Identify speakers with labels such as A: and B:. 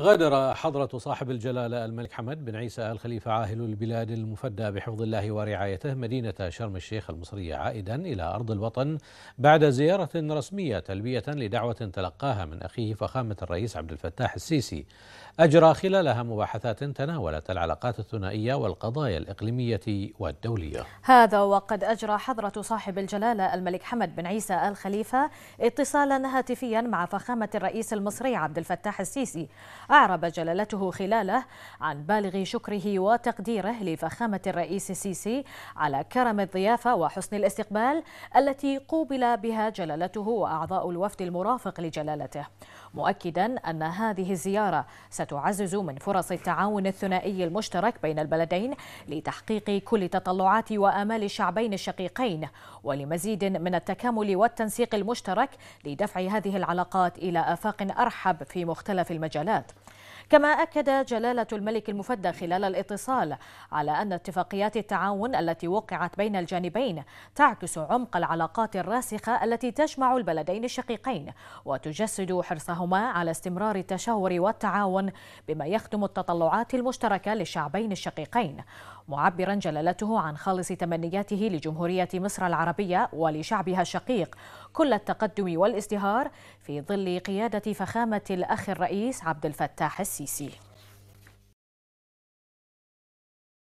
A: غادر حضرة صاحب الجلالة الملك حمد بن عيسى آل خليفة عاهل البلاد المفدى بحفظ الله ورعايته مدينة شرم الشيخ المصرية عائدا إلى أرض الوطن بعد زيارة رسمية تلبية لدعوة تلقاها من أخيه فخامة الرئيس عبد الفتاح السيسي أجرى خلالها مباحثات تناولت العلاقات الثنائية والقضايا الإقليمية والدولية
B: هذا وقد أجرى حضرة صاحب الجلالة الملك حمد بن عيسى آل خليفة اتصالا هاتفيا مع فخامة الرئيس المصري عبد الفتاح السيسي أعرب جلالته خلاله عن بالغ شكره وتقديره لفخامة الرئيس السيسي على كرم الضيافة وحسن الاستقبال التي قوبل بها جلالته وأعضاء الوفد المرافق لجلالته مؤكدا أن هذه الزيارة ستعزز من فرص التعاون الثنائي المشترك بين البلدين لتحقيق كل تطلعات وآمال الشعبين الشقيقين ولمزيد من التكامل والتنسيق المشترك لدفع هذه العلاقات إلى آفاق أرحب في مختلف المجالات كما أكد جلالة الملك المفدى خلال الاتصال على أن اتفاقيات التعاون التي وقعت بين الجانبين تعكس عمق العلاقات الراسخة التي تجمع البلدين الشقيقين وتجسد حرصهما على استمرار التشاور والتعاون بما يخدم التطلعات المشتركة للشعبين الشقيقين معبرا جلالته عن خالص تمنياته لجمهورية مصر العربية ولشعبها الشقيق كل التقدم والازدهار في ظل قيادة فخامة الأخ الرئيس عبد الفتاح السيسي